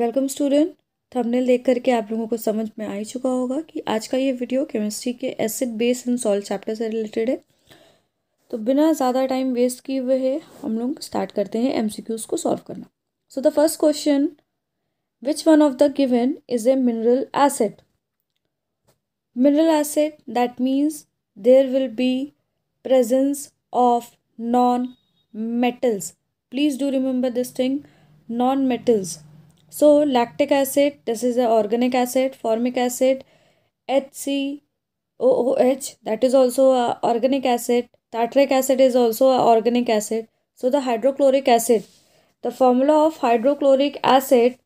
Welcome student thumbnail देख करके आप लोगों को समझ में आ ही चुका होगा कि आज का ये वीडियो केमिस्ट्री के acid base and salt chapter से रिलेटेड है तो बिना ज़्यादा टाइम वेस्ट किए हुए है हम लोग स्टार्ट करते हैं एमसीक्यूज को सॉल्व करना so the first question which one of the given is a mineral acid mineral acid that means there will be presence of non metals please do remember this thing non metals so lactic acid this is a organic acid formic acid H C O O H that is also organic acid tartaric acid is also organic acid so the hydrochloric acid the formula of hydrochloric acid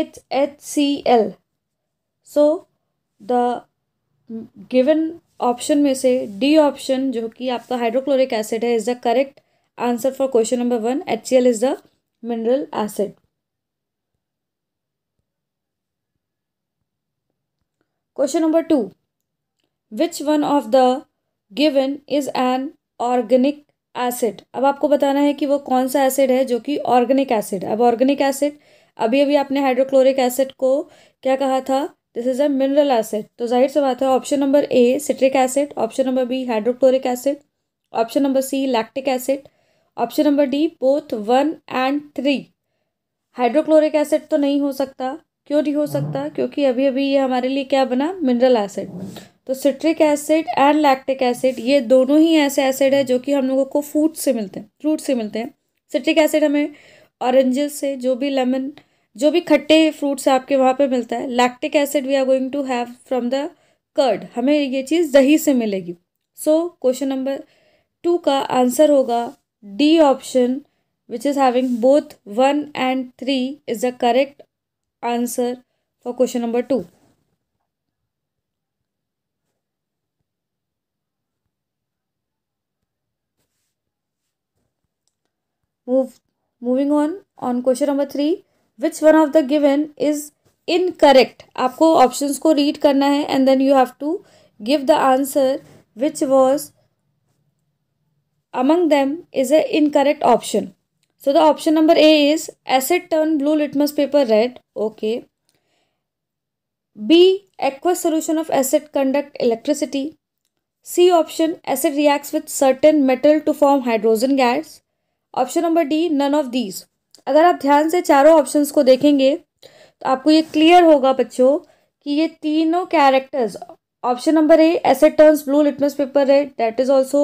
it's H C L so the given option में से D option जो कि आपका hydrochloric acid है is the correct answer for question number one H C L is the mineral acid question number two which one of the given is an organic acid अब आपको बताना है कि वो कौन सा एसिड है जो कि ऑर्गेनिक एसिड अब ऑर्गेनिक एसिड अभी अभी आपने हाइड्रोक्लोरिक एसिड को क्या कहा था this is a mineral acid तो जाहिर सी बात है option number A citric acid option number B hydrochloric acid option number C lactic acid option number D both one and three hydrochloric acid तो नहीं हो सकता क्यों नहीं हो सकता क्योंकि अभी अभी ये हमारे लिए क्या बना मिनरल एसिड तो citric acid and lactic acid ये दोनों ही ऐसे एसिड है जो कि हम लोगों को फूड से मिलते हैं फ्रूट से मिलते हैं सिट्रिक एसिड हमें ऑरेंजेस से जो भी लेमन जो भी खट्टे फ्रूट्स आपके वहाँ पे मिलता है lactic acid we are going to have from the curd हमें ये चीज़ दही से मिलेगी सो क्वेश्चन नंबर टू का आंसर होगा D option which is having both one and three is the correct answer for question number 2 move moving on on question number 3 which one of the given is incorrect आपको options को read करना है and then you have to give the answer which was among them is a incorrect option So the option number A is acid turn blue litmus paper red. Okay. B aqueous solution of acid conduct electricity. C option acid reacts with certain metal to form hydrogen gas. Option number D none of these अगर आप ध्यान से चारों options को देखेंगे तो आपको ये क्लियर होगा बच्चों कि ये तीनों characters option number A acid turns blue litmus paper है that is also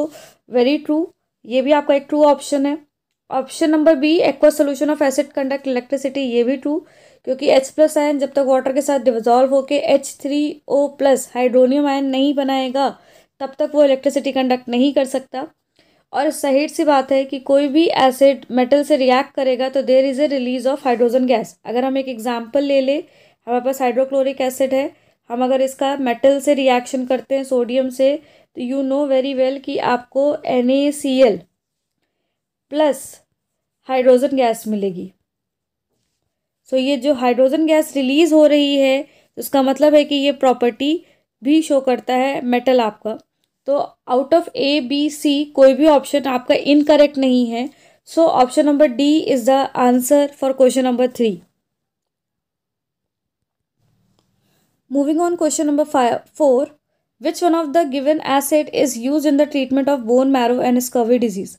very true ये भी आपका एक ट्रू ऑप्शन है option number B aqua solution of acid conduct electricity ये भी ट्रू क्योंकि एच प्लस आयन जब तक वाटर के साथ डिजॉल्व होकर H three O plus hydronium ion नहीं बनाएगा तब तक वो इलेक्ट्रिसिटी कंडक्ट नहीं कर सकता और सही सी बात है कि कोई भी एसिड मेटल से रिएक्ट करेगा तो there is a release of hydrogen gas अगर हम एक एग्जाम्पल ले लें हमारे पास हाइड्रोक्लोरिक एसिड है हम अगर इसका मेटल से रिएक्शन करते हैं सोडियम से तो यू नो वेरी वेल कि आपको N A C L plus hydrogen gas मिलेगी सो ये जो हाइड्रोजन गैस रिलीज़ हो रही है उसका मतलब है कि ये प्रॉपर्टी भी शो करता है मेटल आपका तो out of A B C कोई भी ऑप्शन आपका इनकरेक्ट नहीं है so option number D is the answer for question number three moving on question number five four which one of the given acid is use in the treatment of bone marrow scurvy disease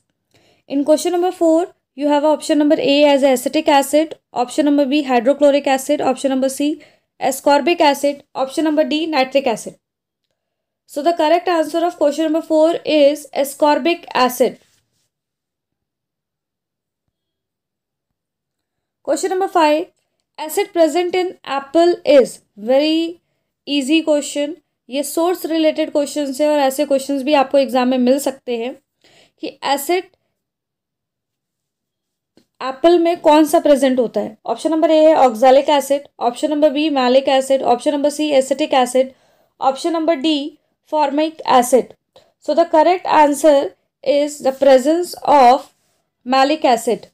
in question number four you have option number A as acetic acid option number B hydrochloric acid option number C ascorbic acid option number D nitric acid so the correct answer of question number four is ascorbic acid question number five acid present in apple is very easy question ये source related question है और ऐसे question भी आपको exam में मिल सकते हैं कि एसिड एप्पल में कौन सा प्रेजेंट होता है ऑप्शन नंबर ए है oxalic acid option number B malic acid option number C acetic acid option number D formic acid so the correct answer is the presence of malic acid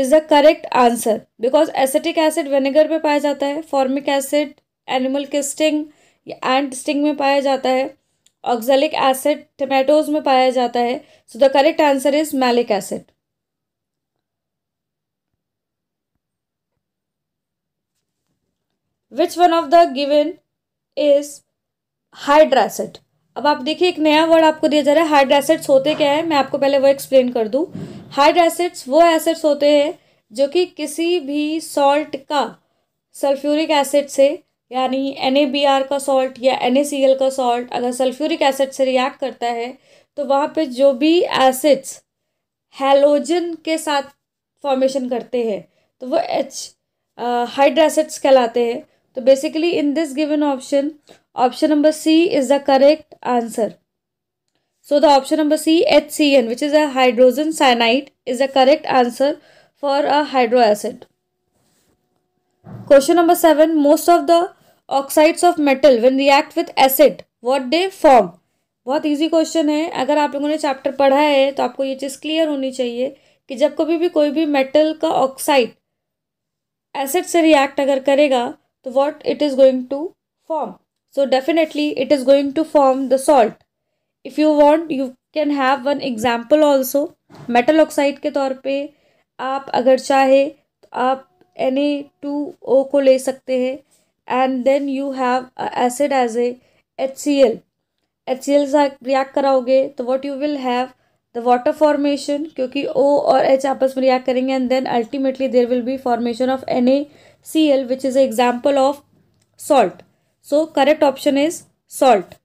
is the correct answer because acetic acid vinegar में पाया जाता है formic acid animal के sting and sting में पाया जाता है oxalic acid tomatoes में पाया जाता है so the correct answer is malic acid which one of the given is hydracid अब आप देखिए एक नया वर्ड आपको दिया जा रहा है हाइड्रासिड्स होते क्या है मैं आपको पहले वो एक्सप्लेन कर दूँ हाइड्रासिड्स वो एसिड्स होते हैं जो कि किसी भी सॉल्ट का सल्फ्यूरिक एसिड से यानी एन का सॉल्ट या एन का सॉल्ट अगर सल्फ्यूरिक एसिड से रिएक्ट करता है तो वहाँ पे जो भी एसिड्स हेलोजन के साथ फॉर्मेशन करते हैं तो वो एच हाइड्रासिड्स कहलाते हैं तो basically in this given option option number C is the correct answer so the option number C H C N which is a hydrogen cyanide is the correct answer for a hydro acid question number seven most of the oxides of metal when react with acid what they form बहुत easy question है अगर आप लोगों ने chapter पढ़ा है तो आपको ये चीज़ क्लियर होनी चाहिए कि जब कभी भी कोई भी मेटल का ऑक्साइड एसिड से रिएक्ट अगर करेगा तो what it is going to form so definitely it is going to form the salt if you want you can have one example also metal oxide के तौर पर आप अगर चाहे तो आप ओ को ले सकते हैं and then you have acid as a H C L H C L से रिएक्ट कराओगे तो what you will have the water formation क्योंकि ओ और एच आपस में रिएक्ट करेंगे and then ultimately there will be formation of N A Cl which is an example of salt. So correct option is salt.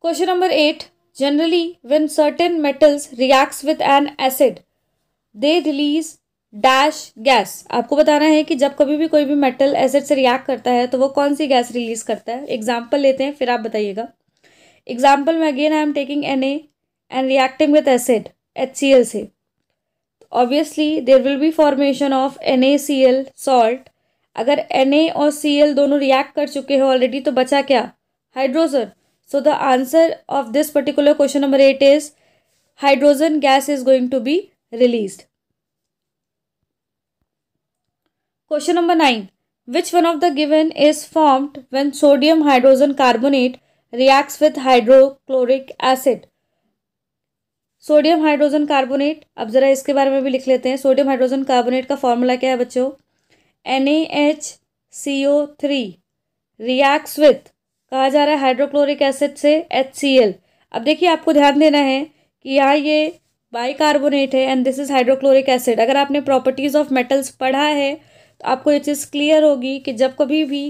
Question number 8. Generally when certain metals reacts with an acid they release dash gas आपको बताना है कि जब कभी भी कोई भी metal acid से रिएक्ट करता है तो वो कौन सी गैस रिलीज करता है एग्जाम्पल लेते हैं फिर आप बताइएगा एग्जाम्पल में again I am taking N A and reacting with acid HClC. Obviously, there will be formation of NaCl salt. अगर Na और Cl दोनों रिएक्ट कर चुके हैं ऑलरेडी तो बचा क्या hydrogen so the answer of this particular question number eight is hydrogen gas is going to be released Question number 9. Which one of the given is formed when sodium hydrogen carbonate reacts with hydrochloric acid? Sodium hydrogen carbonate अब ज़रा इसके बारे में भी लिख लेते हैं sodium hydrogen carbonate का फॉर्मूला क्या है बच्चों N H C O three reacts with कहा जा रहा है हाइड्रोक्लोरिक एसिड से एच सी एल अब देखिए आपको ध्यान देना है कि यहाँ ये बाई कार्बोनेट है and this is hydrochloric acid अगर आपने प्रॉपर्टीज़ ऑफ मेटल्स पढ़ा है तो आपको ये चीज़ क्लियर होगी कि जब कभी भी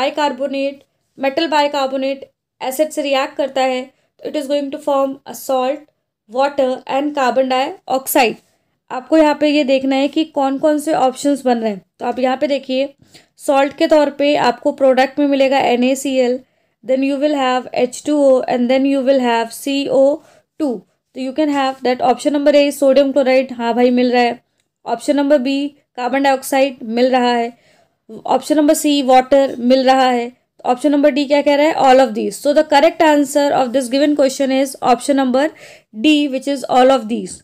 bicarbonate metal bicarbonate acid से रिएक्ट करता है तो it is going to form a salt water and carbon dioxide आपको यहाँ पे ये देखना है कि कौन कौन से ऑप्शंस बन रहे हैं तो आप यहाँ पे देखिए सॉल्ट के तौर पे आपको प्रोडक्ट में मिलेगा N A C L then you will have H two O and then you will have C O two तो you can have that option number A sodium chloride हाँ भाई मिल रहा है option number B carbon dioxide मिल रहा है option number C water मिल रहा है ऑप्शन नंबर डी क्या कह रहा है all of these so the correct answer of this given question is option number D which is all of these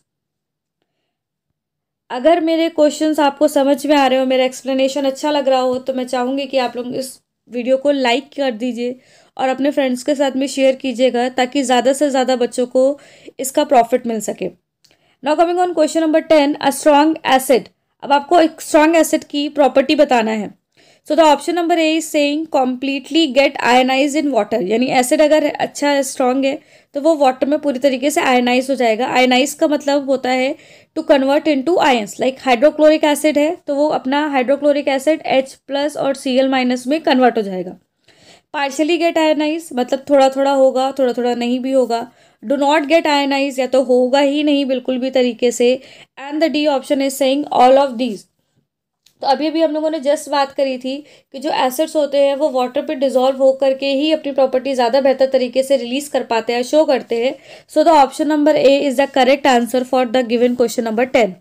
अगर मेरे क्वेश्चंस आपको समझ में आ रहे हो मेरा एक्सप्लेनेशन अच्छा लग रहा हो तो मैं चाहूँगी कि आप लोग इस वीडियो को लाइक कर दीजिए और अपने फ्रेंड्स के साथ में शेयर कीजिएगा ताकि ज़्यादा से ज़्यादा बच्चों को इसका प्रॉफिट मिल सके now coming on question number ten a strong acid अब आपको एक स्ट्रांग एसिड की प्रॉपर्टी बताना है so the option number A is saying completely get ionise in water यानी एसिड अगर अच्छा है स्ट्रांग है तो वो वाटर में पूरी तरीके से आयनाइज हो जाएगा आयनाइज का मतलब होता है to convert into ions like hydrochloric acid है तो वो अपना हाइड्रोक्लोरिक एसिड एच प्लस और सी एल माइनस में कन्वर्ट हो जाएगा पार्शली गेट आयनाइज मतलब थोड़ा थोड़ा होगा थोड़ा थोड़ा नहीं भी होगा डो नॉट गेट आयनाइज या तो होगा ही नहीं बिल्कुल भी तरीके से and the D option is saying all of these तो अभी अभी हम लोगों ने जस्ट बात करी थी कि जो एसिड्स होते हैं वो वाटर पे डिजोल्व हो करके ही अपनी प्रॉपर्टी ज़्यादा बेहतर तरीके से रिलीज़ कर पाते हैं शो करते हैं so the option number A is the correct answer for the given question number ten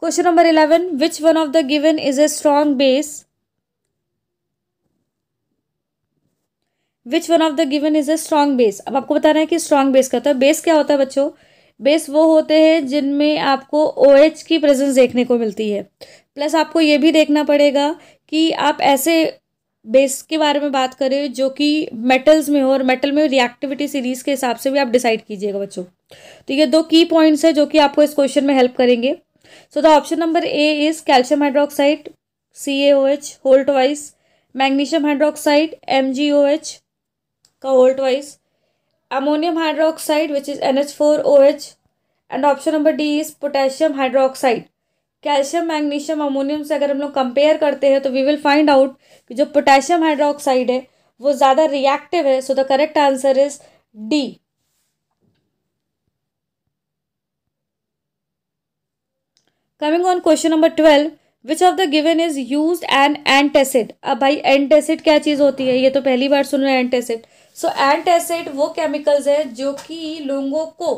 question number eleven which one of the given is a strong base which one of the given is a strong base अब आपको बता रहे हैं कि strong base का है base क्या होता है बच्चों बेस वो होते हैं जिनमें आपको ओ OH की प्रेजेंस देखने को मिलती है प्लस आपको ये भी देखना पड़ेगा कि आप ऐसे बेस के बारे में बात करें जो कि मेटल्स में हो और मेटल में रिएक्टिविटी सीरीज के हिसाब से भी आप डिसाइड कीजिएगा बच्चों तो ये दो की पॉइंट्स हैं जो कि आपको इस क्वेश्चन में हेल्प करेंगे so the option number A is calcium hydroxide C A O H whole twice magnesium hydroxide M G O H का whole twice ammonium which is ammonium four O H and option number D is is hydroxide calcium magnesium ammonium से अगर हम लोग compare करते हैं तो we will find out कि जो पोटेशियम हाइड्रोक्साइड है वो ज़्यादा रिएक्टिव है so the correct answer is D coming on question number twelve which of the given is use an antacid अब भाई एंटेसिड क्या चीज़ होती है ये तो पहली बार सुन रहे हैं एंटेसिड सो एंट एसिड वो केमिकल्स है जो कि लोगों को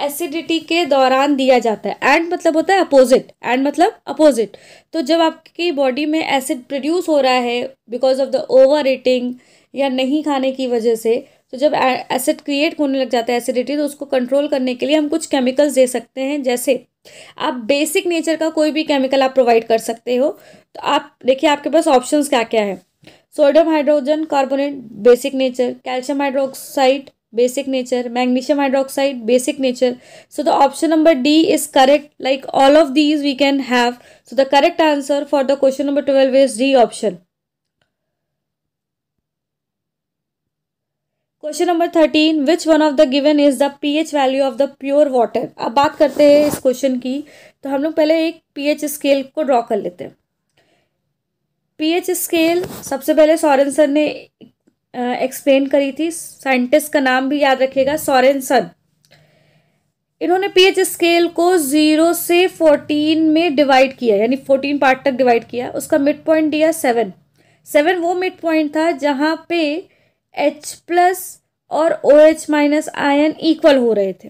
एसिडिटी के दौरान दिया जाता है एंड मतलब होता है अपोजिट एंड मतलब अपोजिट तो जब आपकी बॉडी में एसिड प्रोड्यूस हो रहा है because of the overeating या नहीं खाने की वजह से तो जब एसिड क्रिएट होने लग जाता है एसिडिटी तो उसको कंट्रोल करने के लिए हम कुछ केमिकल्स दे सकते हैं जैसे आप बेसिक नेचर का कोई भी केमिकल आप प्रोवाइड कर सकते हो तो आप देखिए आपके पास ऑप्शंस क्या क्या है sodium hydrogen carbonate basic nature calcium hydroxide basic nature magnesium hydroxide basic nature so the option number D is correct like all of these we can have so the correct answer for the question number twelve is D option question number thirteen which one of the given is the P H value of the pure water अब बात करते हैं इस question की तो हम लोग पहले एक पी एच स्केल को ड्रॉ कर लेते हैं पीएच स्केल सबसे पहले सॉरेनसन ने एक्सप्लेन करी थी साइंटिस्ट का नाम भी याद रखेगा सॉरेनसन इन्होंने पीएच स्केल को जीरो से फोर्टीन में डिवाइड किया यानी फोर्टीन पार्ट तक डिवाइड किया उसका मिड पॉइंट दिया सेवन सेवन वो मिड पॉइंट था जहाँ पे एच प्लस और O H minus ion equal हो रहे थे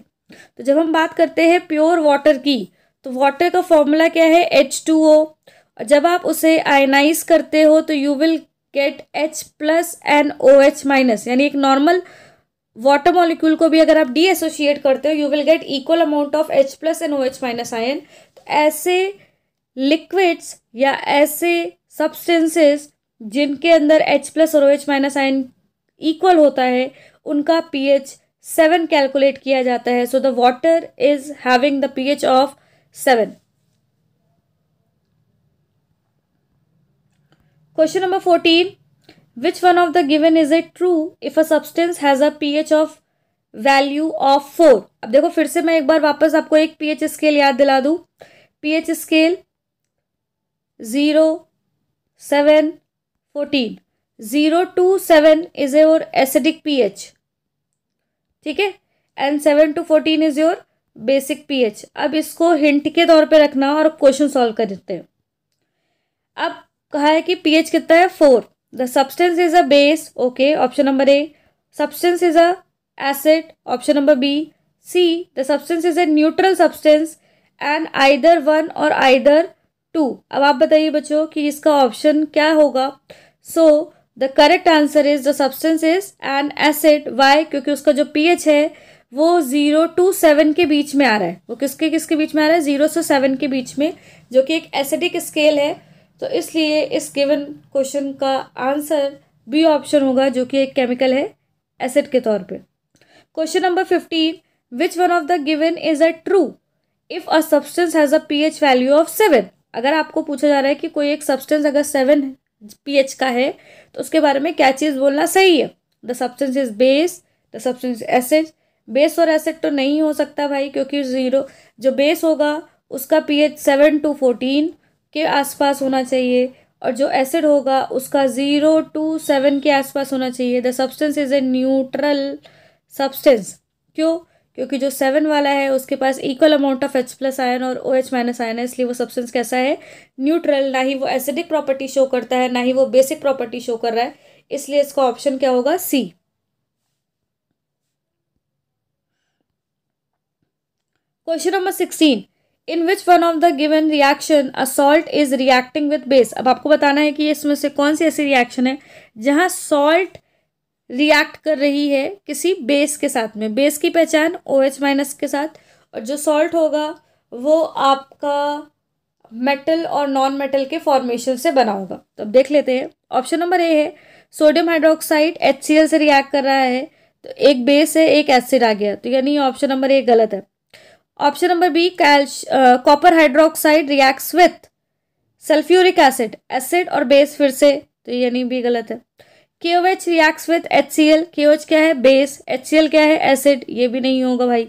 तो जब हम बात करते हैं प्योर वाटर की तो वाटर का फॉर्मूला क्या है एच टू ओ जब आप उसे आयनाइज करते हो तो you will get H plus and O H minus यानी एक नॉर्मल वाटर मॉलिक्यूल को भी अगर आप डी एसोशिएट करते हो you will get equal amount of H plus and O H minus ion तो ऐसे लिक्विड्स या ऐसे सब्सटेंसेस जिनके अंदर एच प्लस और O H minus ion equal होता है उनका पी एच सेवन कैलकुलेट किया जाता है so the water is having the P H of seven question number fourteen which one of the given is it true if a has has a pH of value of four अब देखो फिर से मैं एक बार वापस आपको एक pH scale याद दिला P pH scale zero seven fourteen zero to seven is your acidic pH ठीक है and seven to fourteen is your basic pH अब इसको हिंट के तौर पे रखना और क्वेश्चन सॉल्व कर देते हैं अब कहा है कि पीएच कितना है four the substance is a base okay option number A substance is a acid option number B C the substance is a neutral substance and either one और आइदर टू अब आप बताइए बच्चों कि इसका ऑप्शन क्या होगा so the correct answer is the substance is an acid why क्योंकि उसका जो पीएच है वो जीरो टू सेवन के बीच में आ रहा है वो किसके किसके बीच में आ रहा है जीरो से सेवन के बीच में जो कि एक एसिडिक स्केल है तो इसलिए इस गिवन क्वेश्चन का आंसर बी ऑप्शन होगा जो कि एक केमिकल है एसिड के तौर पे question number fifteen which one of the given is a true if a substance has a pH value of seven अगर आपको पूछा जा रहा है कि कोई एक सब्सटेंस अगर सेवन पीएच का है तो उसके बारे में क्या चीज़ बोलना सही है the substance is base the substance acid base और एसिड तो नहीं हो सकता भाई क्योंकि ज़ीरो जो बेस होगा उसका पीएच सेवन टू फोर्टीन के आसपास होना चाहिए और जो एसिड होगा उसका ज़ीरो टू सेवन के आसपास होना चाहिए the substance is a neutral substance क्यों क्योंकि जो सेवन वाला है उसके पास equal amount of H plus ion और ओ एच माइनस आयन है इसलिए वो सब्सटेंस कैसा है न्यूट्रल ना ही वो एसिडिक प्रॉपर्टी शो करता है ना ही वो बेसिक प्रॉपर्टी शो कर रहा है इसलिए इसका ऑप्शन क्या होगा C question number sixteen in which one of the given reaction a salt is reacting with base अब आपको बताना है कि इसमें से कौन सी ऐसी रिएक्शन है जहाँ सॉल्ट रिएक्ट कर रही है किसी बेस के साथ में बेस की पहचान ओ एच माइनस के साथ और जो सॉल्ट होगा वो आपका मेटल और नॉन मेटल के फॉर्मेशन से बना होगा तो अब देख लेते हैं ऑप्शन नंबर ए है सोडियम हाइड्रोक्साइड एच से रिएक्ट कर रहा है तो एक बेस है एक एसिड आ गया तो यानी ऑप्शन नंबर ए गलत है ऑप्शन नंबर बी कैल्श copper hydroxide reacts with sulphuric acid acid और बेस फिर से तो ये नहीं भी गलत है K O H reacts with H C L K O H क्या है बेस एच सी एल क्या है एसिड ये भी नहीं होगा भाई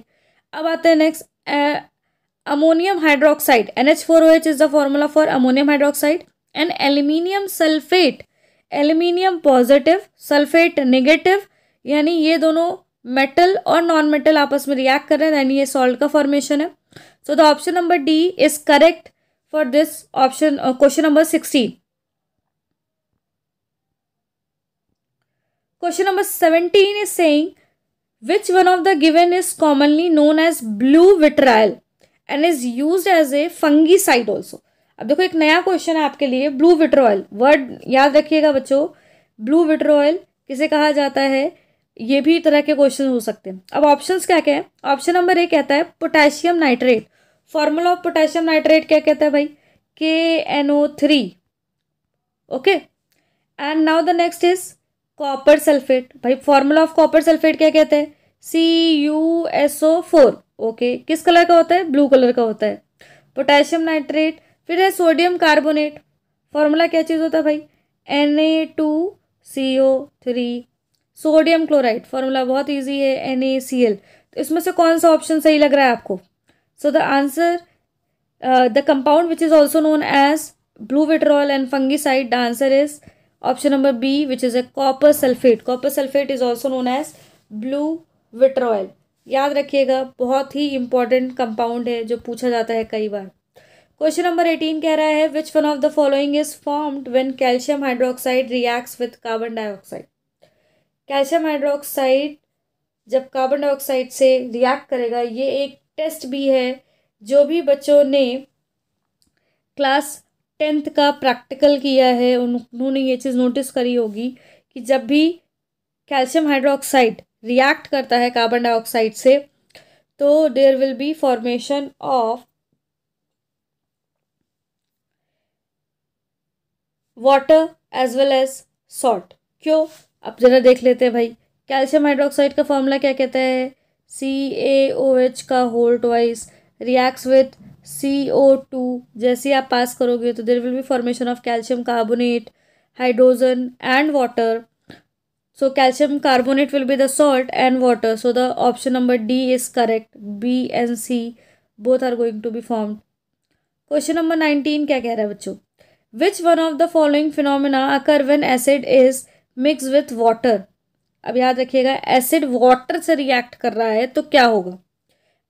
अब आते हैं next ammonium hydroxide N H four O H is the formula for ammonium hydroxide and aluminium sulphate aluminium positive sulphate negative यानी ये दोनों मेटल और नॉन मेटल आपस में रिएक्ट कर रहे हैं दैन ये सॉल्ट का फॉर्मेशन है so the option number D is correct for this option question number sixteen question number seventeen is saying one of the given is commonly known as blue vitriol and is use as a fungicide also अब देखो एक नया question है आपके लिए blue विट्रोयल word याद रखिएगा बच्चों ब्लू विट्रोयल किसे कहा जाता है ये भी तरह के क्वेश्चन हो सकते हैं अब ऑप्शंस क्या क्या है ऑप्शन नंबर एक कहता है potassium nitrate formula of potassium nitrate क्या कहता है भाई K N O three okay and now the next is copper sulphate भाई फॉर्मूला ऑफ कॉपर सल्फेट क्या कहते हैं C U S O four okay किस कलर का होता है ब्लू कलर का होता है पोटेशियम नाइट्रेट फिर है सोडियम कार्बोनेट फॉर्मूला क्या चीज़ होता है भाई N A two C O three sodium chloride formula बहुत ईजी है एन ए सी एल तो इसमें से कौन सा ऑप्शन सही लग रहा है आपको so the answer the compound which is also known as blue vitriol and fungicide the answer is option number B which is a copper sulphate copper sulphate is also known as blue vitriol याद रखिएगा बहुत ही important compound है जो पूछा जाता है कई बार क्वेश्चन नंबर एटीन कह रहा है which one of the following is formed when calcium hydroxide reacts with carbon dioxide calcium hydroxide जब कार्बन डाइऑक्साइड से रिएक्ट करेगा ये एक टेस्ट भी है जो भी बच्चों ने क्लास टेंथ का प्रैक्टिकल किया है उन्होंने ये चीज़ नोटिस करी होगी कि जब भी कैल्शियम हाइड्रोक्साइड रिएक्ट करता है कार्बन डाइऑक्साइड से तो there will be formation of water as well as salt क्यों अब जरा देख लेते हैं भाई कैल्शियम हाइड्रोक्साइड का फॉर्मूला क्या कहता है सी ए ओ एच का whole twice reacts with C O two जैसे ही आप पास करोगे तो there will be formation of calcium carbonate hydrogen and water so calcium carbonate will be the salt and water so the option number D is correct B and C both are going to be form question number nineteen क्या कह रहा है बच्चों which one of the following phenomena occur when acid is mix with water अब याद रखिएगा acid water से react कर रहा है तो क्या होगा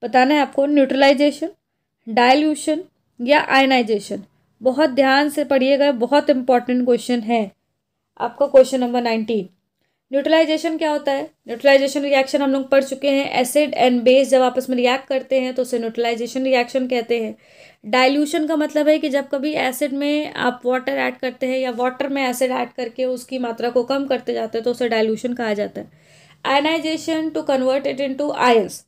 बताना है आपको न्यूट्रलाइजेशन डाइल्यूशन या आयनाइजेशन बहुत ध्यान से पढ़िएगा बहुत इंपॉर्टेंट क्वेश्चन है आपका क्वेश्चन नंबर नाइनटीन न्यूट्रलाइजेशन क्या होता है न्यूट्रलाइजेशन रिएक्शन हम लोग पढ़ चुके हैं एसिड एंड बेस जब आपस में रिएक्ट करते हैं तो उसे न्यूट्रलाइजेशन रिएक्शन कहते हैं डाइल्यूशन का मतलब है कि जब कभी एसिड में आप वाटर ऐड करते हैं या वाटर में एसिड ऐड करके उसकी मात्रा को कम करते जाते हैं तो उसे डायल्यूशन कहा जाता है ionisation to convert it to ions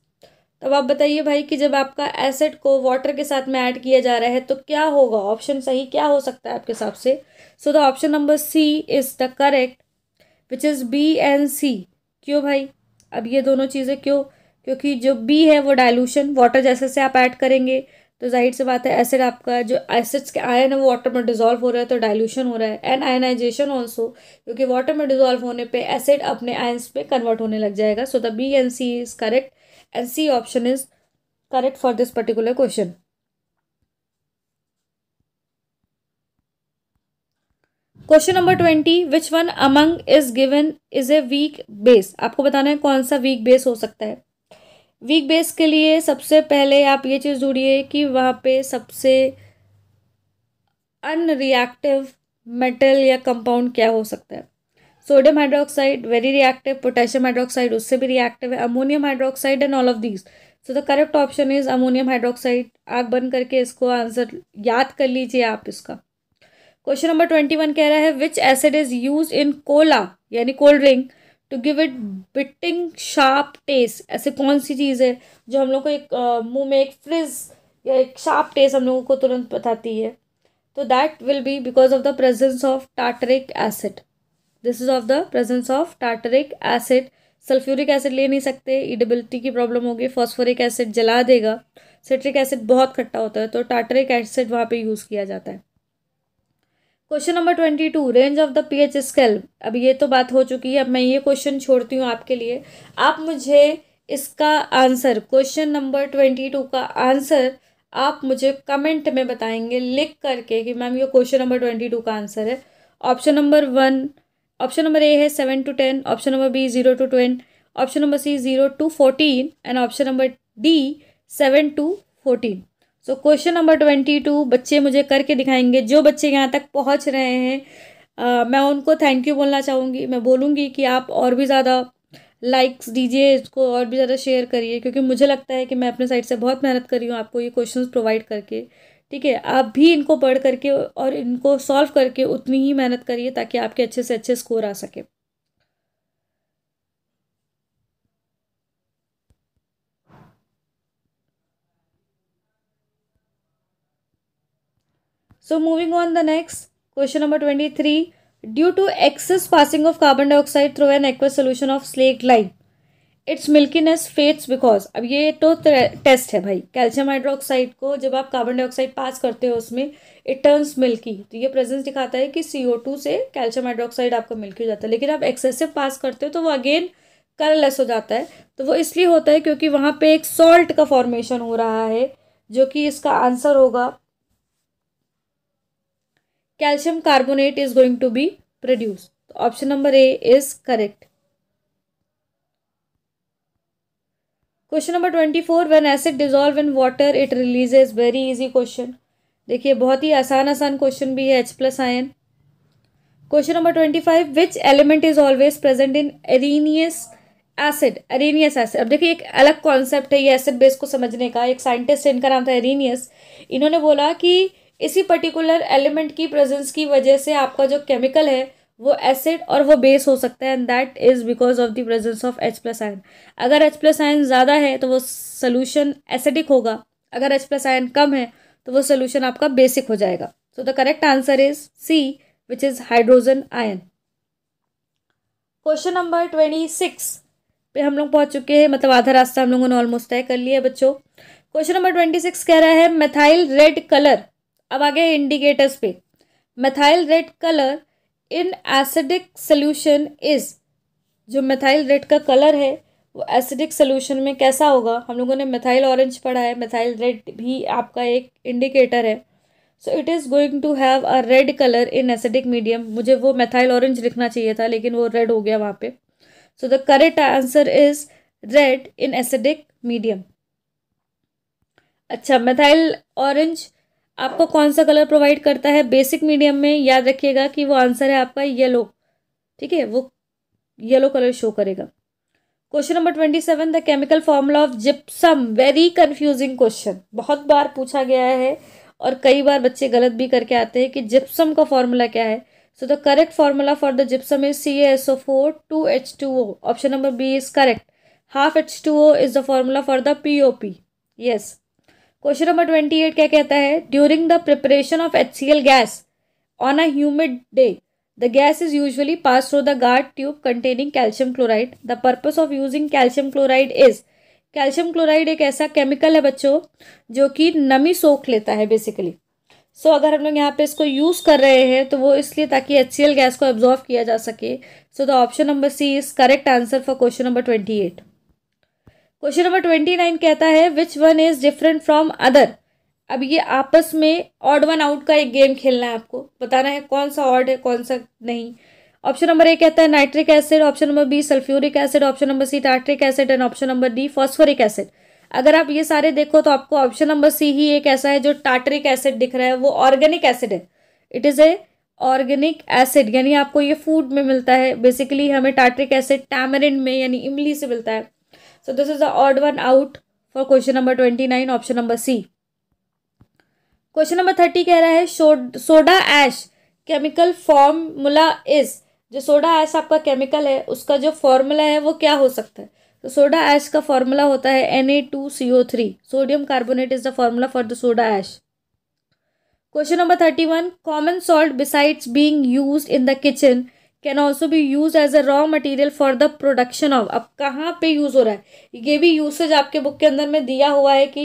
तब आप बताइए भाई कि जब आपका एसिड को वाटर के साथ में ऐड किया जा रहा है तो क्या होगा ऑप्शन सही क्या हो सकता है आपके हिसाब से so the option number C is the correct which is B and C क्यों भाई अब ये दोनों चीज़ें क्यों क्योंकि जो बी है वो डायलूशन वाटर जैसे से आप ऐड करेंगे तो जाहिर सी बात है एसिड आपका जो एसिड्स के आयन है वो वाटर में डिजोल्व हो रहा है तो डाइल्यूशन हो रहा है एंड आयनाइजेशन ऑल्सो क्योंकि वाटर में डिजोल्व होने पे एसिड अपने आयन्स पे कन्वर्ट होने लग जाएगा so the B and C is correct and C option is correct for this particular question question number twenty which one among is given is a weak base आपको बताना है कौन सा वीक बेस हो सकता है वीक बेस के लिए सबसे पहले आप ये चीज़ जुड़िए कि वहाँ पे सबसे अनरिएक्टिव मेटल या कंपाउंड क्या हो सकता है sodium hydroxide very reactive potassium hydroxide उससे भी रिएक्टिव है ammonium hydroxide and all of these so the correct option is ammonium hydroxide आग बन करके इसको आंसर याद कर लीजिए आप इसका क्वेश्चन नंबर ट्वेंटी वन कह रहा है which acid is use in cola यानी cold drink to give it biting sharp taste ऐसे कौन सी चीज़ है जो हम लोग को एक मुंह में एक फ्रिज या एक शार्प टेस्ट हम लोगों को तुरंत बताती है तो that will be because of the presence of tartaric acid this is of the presence of tartaric acid sulphuric acid ले नहीं सकते इडेबिलिटी की प्रॉब्लम होगी फॉस्फोरिक एसिड जला देगा सिट्रिक एसिड बहुत खट्टा होता है तो टाटरिक एसिड वहाँ पे यूज़ किया जाता है question number twenty two range of the P H scale अब ये तो बात हो चुकी है अब मैं ये क्वेश्चन छोड़ती हूँ आपके लिए आप मुझे इसका answer question number twenty two का आंसर आप मुझे कमेंट में बताएंगे लिख करके कि मैम ये क्वेश्चन नंबर ट्वेंटी टू का आंसर है option number one option number A है seven to ten option number B zero to twelve option number C zero to fourteen and option number D seven to fourteen so question number twenty two बच्चे मुझे करके दिखाएंगे जो बच्चे यहाँ तक पहुँच रहे हैं आ, मैं उनको थैंक यू बोलना चाहूँगी मैं बोलूँगी कि आप और भी ज़्यादा लाइक्स दीजिए इसको और भी ज़्यादा शेयर करिए क्योंकि मुझे लगता है कि मैं अपने साइड से बहुत मेहनत कर रही हूँ आपको ये क्वेश्चन प्रोवाइड करके ठीक है आप भी इनको पढ़ करके और इनको सॉल्व करके उतनी ही मेहनत करिए ताकि आपके अच्छे से अच्छे स्कोर आ सके so moving on the next question number twenty three due to excess passing of carbon dioxide through an aqueous solution of slaked lime its milkiness fades because अब ये तो टेस्ट है भाई कैल्शियम हाइड्रोक्साइड को जब आप कार्बन डाइऑक्साइड पास करते हो उसमें इट टर्न्स मिल्की तो ये प्रेजेंस दिखाता है कि सी ओ टू से कैल्शियम हाइड्रोक्साइड आपका मिल्की हो जाता है लेकिन आप एक्सेसिव पास करते हो तो वो अगेन कलरलेस हो जाता है तो वो इसलिए होता है क्योंकि वहाँ पर एक सॉल्ट का फॉर्मेशन हो रहा है जो कि इसका आंसर होगा calcium carbonate is going to be produce option number A is correct question number twenty four when acid dissolve in water it releases very easy question देखिए बहुत ही आसान आसान क्वेश्चन भी है H plus ion question number twenty five which element is always present in Arrhenius acid Arrhenius acid अब देखिए एक अलग कॉन्सेप्ट है ये एसिड बेस को समझने का एक साइंटिस्ट इनका नाम था एरीनियस इन्होंने बोला कि इसी पर्टिकुलर एलिमेंट की प्रेजेंस की वजह से आपका जो केमिकल है वो एसिड और वो बेस हो सकता है and that is because of the presence of H plus ion अगर एच प्लस आयन ज़्यादा है तो वो सोल्यूशन एसिडिक होगा अगर एच प्लस आयन कम है तो वो सोल्यूशन आपका बेसिक हो जाएगा so the correct answer is C which is hydrogen ion question number twenty six पे हम लोग पहुँच चुके हैं मतलब आधा रास्ता हम लोगों ने ऑलमोस्ट तय कर लिया है बच्चों क्वेश्चन नंबर ट्वेंटी सिक्स कह रहा है मेथाइल रेड कलर अब आगे इंडिकेटर्स पे methyl red colour in acidic solution is जो मेथाइल रेड का कलर है वो एसिडिक सोल्यूशन में कैसा होगा हम लोगों ने मेथाइल ऑरेंज पढ़ा है मेथाइल रेड भी आपका एक इंडिकेटर है so it is going to have a red colour in acidic medium मुझे वो मेथाइल ऑरेंज लिखना चाहिए था लेकिन वो रेड हो गया वहाँ पे so the correct answer is red in acidic medium अच्छा मेथाइल ऑरेंज आपको कौन सा कलर प्रोवाइड करता है बेसिक मीडियम में याद रखिएगा कि वो आंसर है आपका येलो ठीक है वो येलो कलर शो करेगा question number twenty seven the chemical formula of gypsum very confusing question बहुत बार पूछा गया है और कई बार बच्चे गलत भी करके आते हैं कि जिप्सम का फॉर्मूला क्या है so the correct formula for the gypsum is C S O four two H two O option number B is correct half H two O is the formula for the P O P yes question number twenty eight क्या कहता है during the preparation of H C L gas on a humid day the gas is usually pass through the guard tube containing calcium chloride the purpose of using calcium chloride is calcium chloride एक ऐसा chemical है बच्चों जो कि नमी सोख लेता है बेसिकली सो so, अगर हम लोग यहाँ पे इसको यूज़ कर रहे हैं तो वो इसलिए ताकि एच गैस को एब्जॉर्व किया जा सके so the option number C is correct answer for question number twenty eight question number twenty nine कहता है which one is different from other अब ये आपस में ऑड वन आउट का एक गेम खेलना है आपको बताना है कौन सा ऑड है कौन सा नहीं ऑप्शन नंबर ए कहता है nitric acid option number B sulphuric acid option number C tartaric acid and option number D phosphoric acid अगर आप ये सारे देखो तो आपको ऑप्शन नंबर सी ही एक ऐसा है जो टार्ट्रिक एसिड दिख रहा है वो ऑर्गेनिक एसिड है it is a organic acid यानी आपको ये फूड में मिलता है बेसिकली हमें टार्ट्रिक एसिड टैमरिन में यानी इमली से मिलता है So this is the odd one out for question number twenty option number C. Question number thirty कह रहा है soda ash chemical formula is जो सोडा ऐश आपका केमिकल है उसका जो फॉर्मूला है वो क्या हो सकता है तो सोडा ऐश का फॉर्मूला होता है N A two C O three sodium carbonate is the formula for the soda ash question number thirty one common salt besides being use in the kitchen can also भी use as a raw material for the production of अब कहाँ पे use हो रहा है ये भी usage आपके बुक के अंदर में दिया हुआ है कि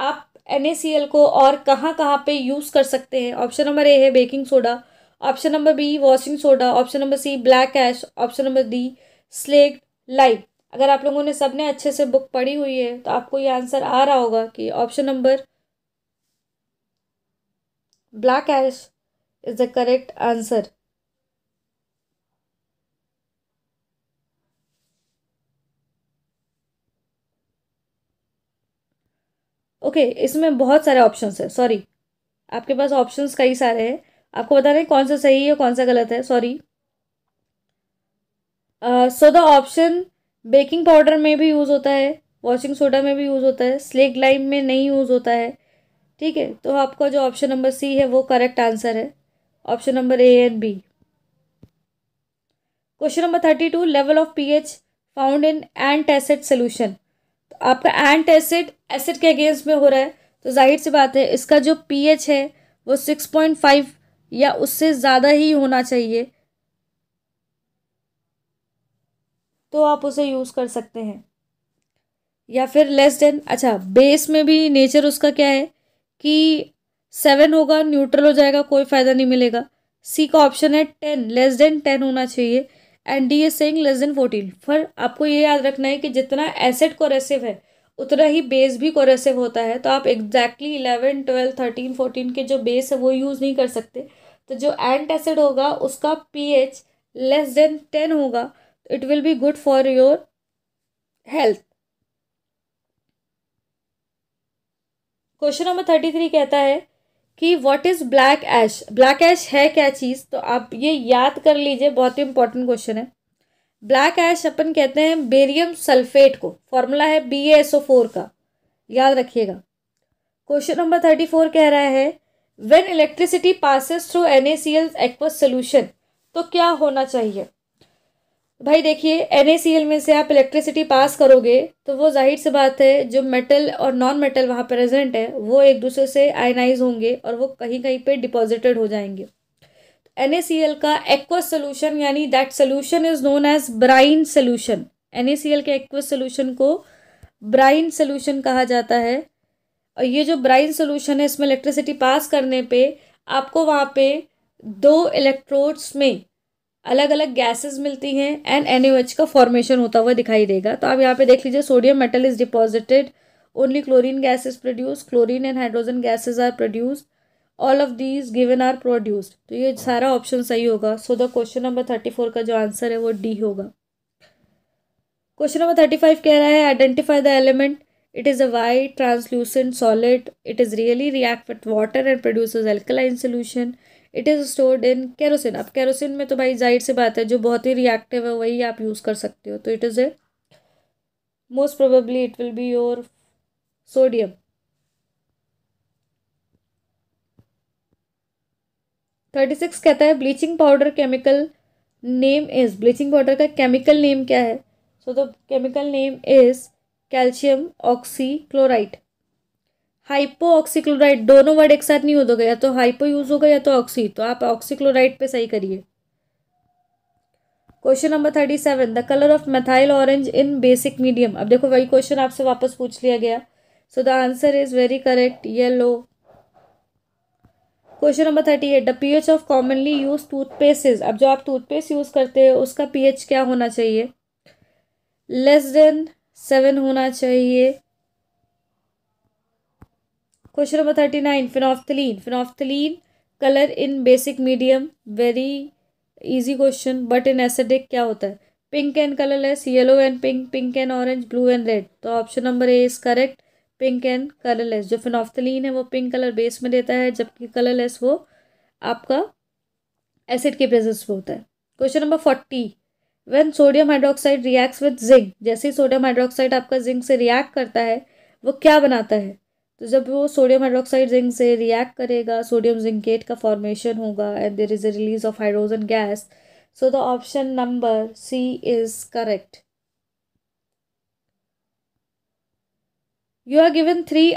आप एन को और कहाँ कहाँ पे यूज़ कर सकते हैं ऑप्शन नंबर ए है baking soda option number B washing soda option number C black ash option number D slaked lime अगर आप लोगों ने सबने अच्छे से बुक पढ़ी हुई है तो आपको ये आंसर आ रहा होगा कि option number black ash is the correct answer okay इसमें बहुत सारे ऑप्शंस है सॉरी आपके पास ऑप्शंस कई सारे हैं आपको बता है कौन सा सही है कौन सा गलत है sorry so the option baking powder में भी यूज़ होता है वॉशिंग सोडा में भी यूज़ होता है स्लेक लाइम में नहीं यूज़ होता है ठीक है तो आपका जो ऑप्शन नंबर सी है वो करेक्ट आंसर है option number A and B question number thirty two level of pH found in antacid solution तो आपका एंट एसिड एसिड के अगेंस्ट में हो रहा है तो जाहिर सी बात है इसका जो पीएच है वो सिक्स पॉइंट फाइव या उससे ज़्यादा ही होना चाहिए तो आप उसे यूज़ कर सकते हैं या फिर लेस देन अच्छा बेस में भी नेचर उसका क्या है कि सेवन होगा न्यूट्रल हो जाएगा कोई फ़ायदा नहीं मिलेगा सी का ऑप्शन है टेन लेस देन टेन होना चाहिए and D is saying less than fourteen फिर आपको ये याद रखना है कि जितना एसेट कोरेसिव है उतना ही बेस भी कोरेसिव होता है तो आप exactly eleven twelve thirteen fourteen के जो बेस है वो यूज़ नहीं कर सकते तो जो एंट एसिड होगा उसका एच लेस देन टेन होगा तो it will be good for your health question number thirty three कहता है कि what is black ash black ash है क्या चीज़ तो आप ये याद कर लीजिए बहुत ही इंपॉर्टेंट क्वेश्चन है ब्लैक ऐश अपन कहते हैं बेरियम सल्फेट को फॉर्मूला है बी एस ओ फोर का याद रखिएगा क्वेश्चन नंबर थर्टी फोर कह रहा है when electricity passes through N A C L aqueous solution तो क्या होना चाहिए भाई देखिए एन में से आप इलेक्ट्रिसिटी पास करोगे तो वो जाहिर सी बात है जो मेटल और नॉन मेटल वहाँ प्रेजेंट है वो एक दूसरे से आयनाइज होंगे और वो कहीं कहीं पे डिपॉजिटेड हो जाएंगे एन का एक्वस सोल्यूशन यानी that solution is known as brine solution N के एक्वस सोल्यूशन को ब्राइन सोल्यूशन कहा जाता है और ये जो ब्राइन सोल्यूशन है इसमें इलेक्ट्रिसिटी पास करने पर आपको वहाँ पर दो इलेक्ट्रोड्स में अलग अलग गैसेस मिलती हैं एंड एन का फॉर्मेशन होता हुआ दिखाई देगा तो आप यहाँ पे देख लीजिए sodium metal is deposited only chlorine gas is produce chlorine and hydrogen gases are produce all of these given are produced तो ये सारा ऑप्शन सही होगा so the question number thirty four का जो आंसर है वो डी होगा क्वेश्चन नंबर थर्टी फाइव कह रहा है identify the element it is a white translucent solid it is really react with water and produce alkaline solution it is stored in kerosene अब kerosene में तो भाई जाहिर सी बात है जो बहुत ही रिएक्टिव है वही आप यूज़ कर सकते हो तो it is a most probably it will be your sodium thirty six कहता है bleaching powder chemical name is bleaching powder का केमिकल नेम क्या है so the chemical name is calcium oxy chloride hypo oxychloride दोनों word एक साथ नहीं हो दोगे या तो हाइपो यूज होगा या तो ऑक्सी तो आप ऑक्सीक्लोराइड पे सही करिए question number thirty seven the colour of methyl orange in basic medium अब देखो वही क्वेश्चन आपसे वापस पूछ लिया गया so the answer is very correct yellow question number thirty eight the P H of commonly use toothpaste अब जो आप टूथपेस्ट यूज करते हैं उसका एच क्या होना चाहिए लेस देन सेवन होना चाहिए question number thirty nine phenolphthalein phenolphthalein colour in basic medium very easy question but in acidic क्या होता है pink and colourless yellow and pink pink and orange blue and red तो option number A is correct pink and colourless जो phenolphthalein है वो pink colour base में देता है जबकि कलरलेस वो आपका एसिड के प्रेजेंस में होता है question number forty when sodium hydroxide reacts with zinc जैसे ही सोडियम हाइड्रोक्साइड आपका जिंक से रिएक्ट करता है वो क्या बनाता है तो जब वो सोडियम हाइड्रोक्साइड जिंक से रिएक्ट करेगा सोडियम जिंकेट का फॉर्मेशन होगा and there is a release of hydrogen gas so the option number C is correct you are You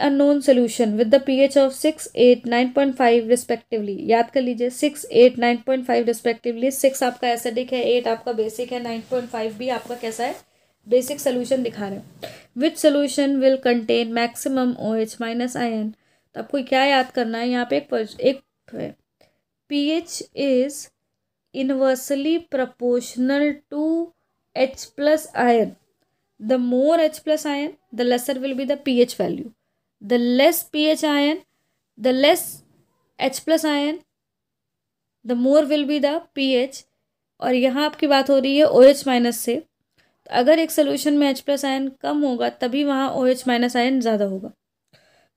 are solution with the P H of six eight nine point five respectively याद कर लीजिए six eight nine point five respectively six आपका acidic है eight आपका basic है five भी आपका कैसा है बेसिक सोल्यूशन दिखा रहे हो which solution will contain maximum O H minus ion तो आपको क्या याद करना है यहाँ पे एक एक है P H is inversely proportional to H plus ion the more H plus ion the lesser will be the P H value the less P H ion the less H plus ion the more will be the P H और यहाँ आपकी बात हो रही है ओ H minus से अगर एक सोल्यूशन में एच प्लस आयन कम होगा तभी वहाँ ओ एच माइनस आयन ज़्यादा होगा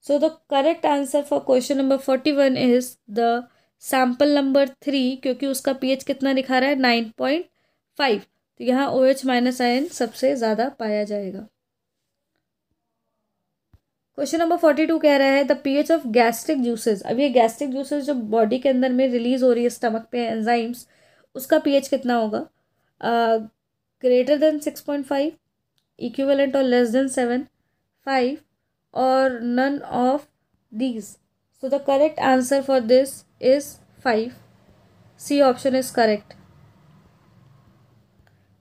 so the correct answer for question number forty one is the sample number three क्योंकि उसका एच कितना दिखा रहा है नाइन पॉइंट फाइव तो यहाँ ओ एच माइनस आयन सबसे ज़्यादा पाया जाएगा क्वेश्चन नंबर फोर्टी टू कह रहा है the P H of gastric juices अब ये गैस्ट्रिक जूसेज जो बॉडी के अंदर में रिलीज हो रही है स्टमक पे एंजाइम्स उसका पी एच कितना होगा greater than six point five equivalent और लेस देन सेवन फाइव और none of these so the correct answer for this is five C option is correct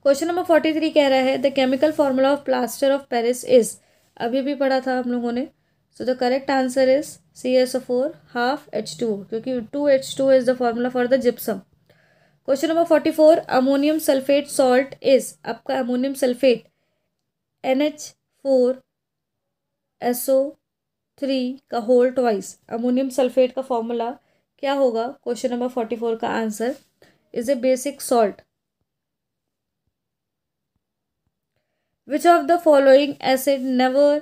question number forty three कह रहा है the chemical formula of plaster of Paris is अभी भी पढ़ा था हम लोगों ने so the correct answer is C S O four half H two क्योंकि two H two is the formula for the gypsum question number forty four ammonium sulphate salt is आपका ammonium sulphate N H four S O three का whole twice ammonium sulphate का formula क्या होगा question number forty four का answer is a basic salt which of the following acid never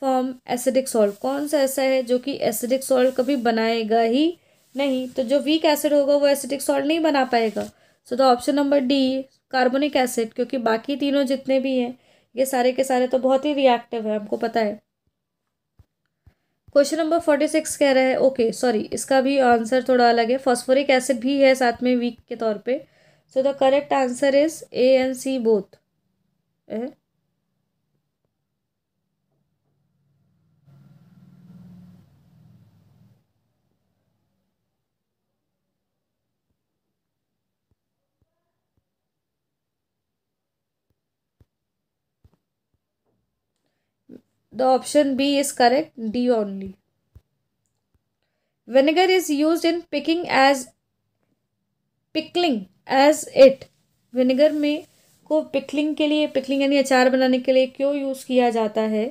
form acidic salt कौन सा ऐसा है जो कि एसिडिक सॉल्ट कभी बनाएगा ही नहीं तो जो वीक एसिड होगा वो एसिडिक सॉल्ट नहीं बना पाएगा so the option number D carbonic acid क्योंकि बाकी तीनों जितने भी हैं ये सारे के सारे तो बहुत ही रिएक्टिव है हमको पता है क्वेश्चन नंबर फोर्टी सिक्स कह रहा है ओके सॉरी इसका भी आंसर थोड़ा अलग है फॉस्फोरिक एसिड भी है साथ में वीक के तौर पे so the correct answer is A and C both the option B is correct D only vinegar is use in picking as pickling as it vinegar में को पिकलिंग के लिए पिकलिंग यानी अचार बनाने के लिए क्यों यूज़ किया जाता है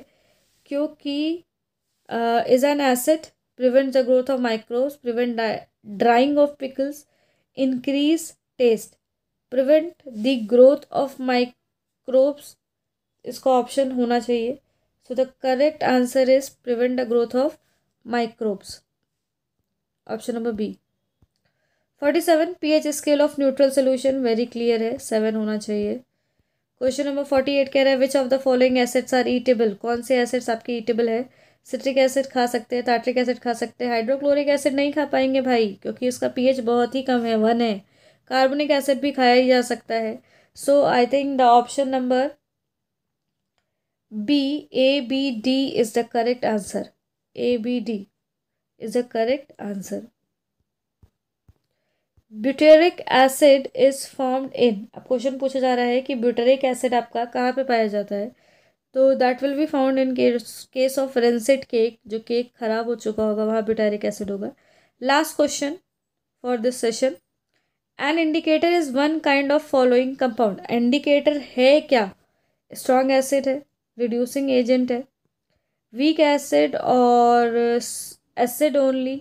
क्योंकि is an acid prevent the growth of microbe prevent drying of pickles increase taste prevent the growth of microbes इसका ऑप्शन होना चाहिए so the correct answer is prevent the growth of microbes option number B forty seven P H scale of neutral solution very clear है seven होना चाहिए question number forty eight कह रहा है which of the following acids are eatable कौन से acids आपके eatable है सिट्रिक एसिड खा सकते हैं टाट्रिक एसिड खा सकते हैं हाइड्रोक्लोरिक एसिड नहीं खा पाएंगे भाई क्योंकि उसका पीएच बहुत ही कम है वन है कार्बनिक एसिड भी खाया ही जा सकता है so I think the option number B A B D is the correct answer. A B D is the correct answer. Butyric acid is formed in अब क्वेश्चन पूछा जा रहा है कि ब्यूटेरिक एसिड आपका कहाँ पे पाया जाता है तो that will be found in case of rancid cake जो केक खराब हो चुका होगा वहाँ ब्यूटेरिक एसिड होगा last question for this session an indicator is one kind of following compound indicator है क्या स्ट्रॉन्ग एसिड है रिड्यूसिंग एजेंट है वीक एसिड और एसिड ओनली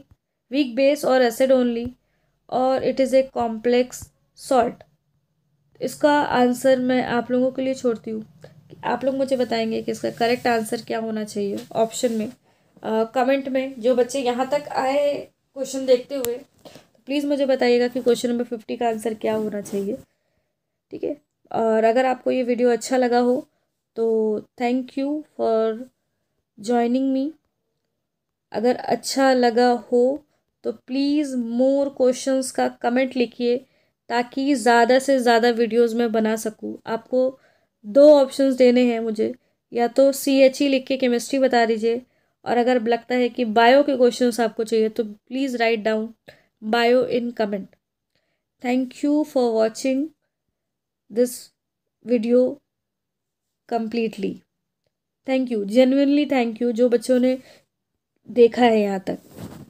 वीक बेस और एसिड ओनली और it is a complex salt इसका आंसर मैं आप लोगों के लिए छोड़ती हूँ आप लोग मुझे बताएंगे कि इसका करेक्ट आंसर क्या होना चाहिए ऑप्शन में कमेंट uh, में जो बच्चे यहाँ तक आए क्वेश्चन देखते हुए तो प्लीज़ मुझे बताइएगा कि क्वेश्चन नंबर फिफ्टी का आंसर क्या होना चाहिए ठीक है और अगर आपको ये वीडियो अच्छा लगा हो तो thank you for joining me अगर अच्छा लगा हो तो प्लीज़ मोर क्वेश्चंस का कमेंट लिखिए ताकि ज़्यादा से ज़्यादा वीडियोस में बना सकूँ आपको दो ऑप्शंस देने हैं मुझे या तो सी एच ई लिख के केमिस्ट्री बता दीजिए और अगर लगता है कि बायो के क्वेश्चंस आपको चाहिए तो please write down bio in comment thank you for watching this video completely thank you genuinely thank you जो बच्चों ने देखा है यहाँ तक